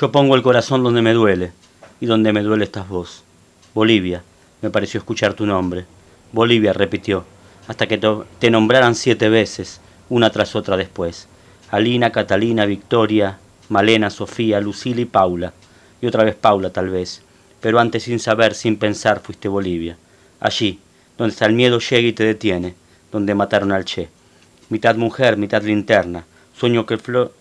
Yo pongo el corazón donde me duele, y donde me duele estas voz. Bolivia, me pareció escuchar tu nombre. Bolivia, repitió, hasta que te nombraran siete veces, una tras otra después. Alina, Catalina, Victoria, Malena, Sofía, Lucila y Paula. Y otra vez Paula, tal vez. Pero antes, sin saber, sin pensar, fuiste Bolivia. Allí, donde hasta el miedo llega y te detiene, donde mataron al Che. Mitad mujer, mitad linterna, sueño que,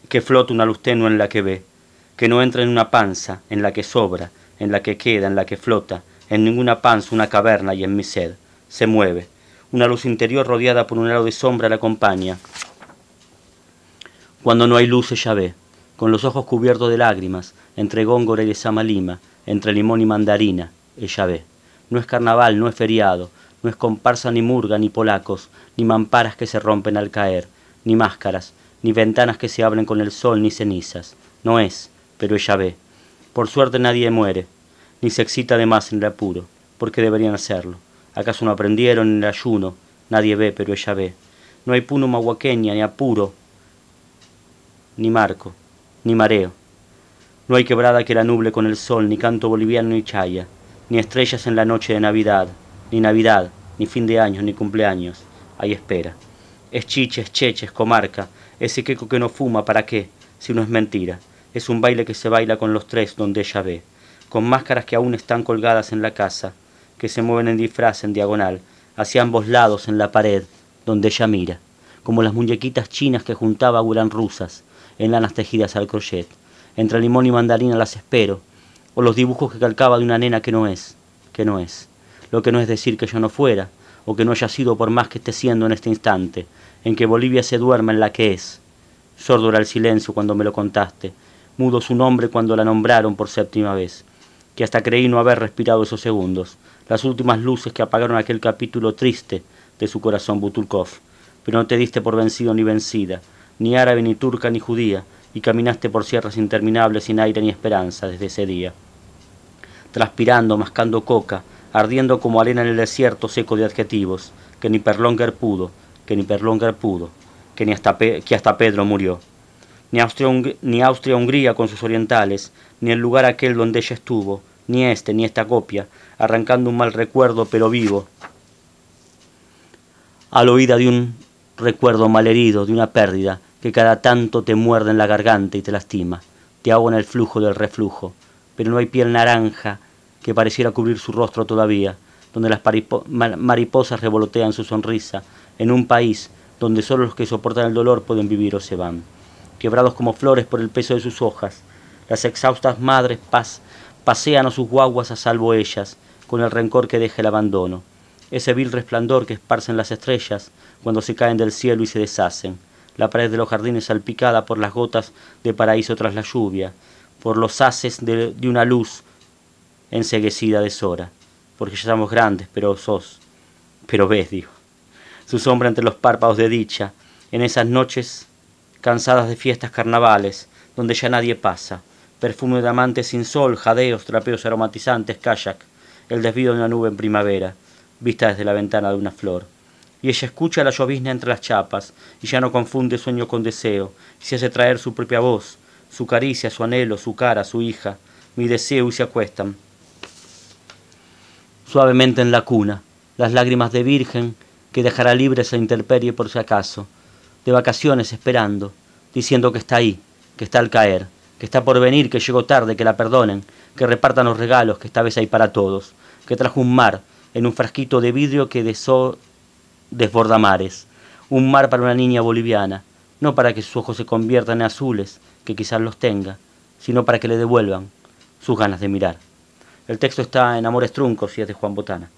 que flota una luz tenue en la que ve que no entra en una panza, en la que sobra, en la que queda, en la que flota, en ninguna panza una caverna y en mi sed. Se mueve. Una luz interior rodeada por un halo de sombra la acompaña. Cuando no hay luz ella ve, con los ojos cubiertos de lágrimas, entre góngora y de samalima, entre limón y mandarina, ella ve. No es carnaval, no es feriado, no es comparsa ni murga, ni polacos, ni mamparas que se rompen al caer, ni máscaras, ni ventanas que se abren con el sol, ni cenizas. No es, pero ella ve. Por suerte nadie muere, ni se excita de más en el apuro, porque deberían hacerlo. ¿Acaso no aprendieron en el ayuno? Nadie ve, pero ella ve. No hay puno mahuaqueña, ni apuro, ni marco, ni mareo. No hay quebrada que la nuble con el sol, ni canto boliviano ni chaya, ni estrellas en la noche de Navidad, ni Navidad, ni fin de año, ni cumpleaños. Hay espera. Es chiche, es cheche, es comarca, ese queco que no fuma, ¿para qué? Si no es mentira. Es un baile que se baila con los tres donde ella ve, con máscaras que aún están colgadas en la casa, que se mueven en disfraz en diagonal, hacia ambos lados en la pared donde ella mira, como las muñequitas chinas que juntaba hurán rusas, en lanas tejidas al crochet. Entre limón y mandarina las espero, o los dibujos que calcaba de una nena que no es, que no es. Lo que no es decir que yo no fuera, o que no haya sido por más que esté siendo en este instante, en que Bolivia se duerma en la que es. Sordo el silencio cuando me lo contaste, mudo su nombre cuando la nombraron por séptima vez, que hasta creí no haber respirado esos segundos, las últimas luces que apagaron aquel capítulo triste de su corazón Butulkov, pero no te diste por vencido ni vencida, ni árabe ni turca ni judía, y caminaste por sierras interminables sin aire ni esperanza desde ese día. Transpirando, mascando coca, ardiendo como arena en el desierto seco de adjetivos, que ni Perlonger pudo, que ni Perlonger pudo, que, ni hasta, que hasta Pedro murió ni Austria-Hungría con sus orientales, ni el lugar aquel donde ella estuvo, ni este, ni esta copia, arrancando un mal recuerdo pero vivo, a la oída de un recuerdo malherido, de una pérdida, que cada tanto te muerde en la garganta y te lastima, te ahoga en el flujo del reflujo, pero no hay piel naranja que pareciera cubrir su rostro todavía, donde las mariposas revolotean su sonrisa, en un país donde solo los que soportan el dolor pueden vivir o se van quebrados como flores por el peso de sus hojas. Las exhaustas madres paz pasean a sus guaguas a salvo ellas, con el rencor que deja el abandono. Ese vil resplandor que esparcen las estrellas cuando se caen del cielo y se deshacen. La pared de los jardines salpicada por las gotas de paraíso tras la lluvia, por los haces de, una luz enseguecida deshora. Porque ya somos grandes, pero sos, pero ves, dijo. Su sombra entre los párpados de dicha, en esas noches cansadas de fiestas carnavales, donde ya nadie pasa, perfume de amantes sin sol, jadeos, trapeos aromatizantes, kayak, el desvío de una nube en primavera, vista desde la ventana de una flor. Y ella escucha la llovizna entre las chapas, y ya no confunde sueño con deseo, y se hace traer su propia voz, su caricia, su anhelo, su cara, su hija, mi deseo, y se acuestan. Suavemente en la cuna, las lágrimas de virgen que dejará libre esa intemperie por si acaso, de vacaciones esperando, diciendo que está ahí, que está al caer, que está por venir, que llegó tarde, que la perdonen, que repartan los regalos, que esta vez hay para todos, que trajo un mar en un frasquito de vidrio que desó desborda mares, un mar para una niña boliviana, no para que sus ojos se conviertan en azules, que quizás los tenga, sino para que le devuelvan sus ganas de mirar. El texto está en Amores Truncos y es de Juan Botana.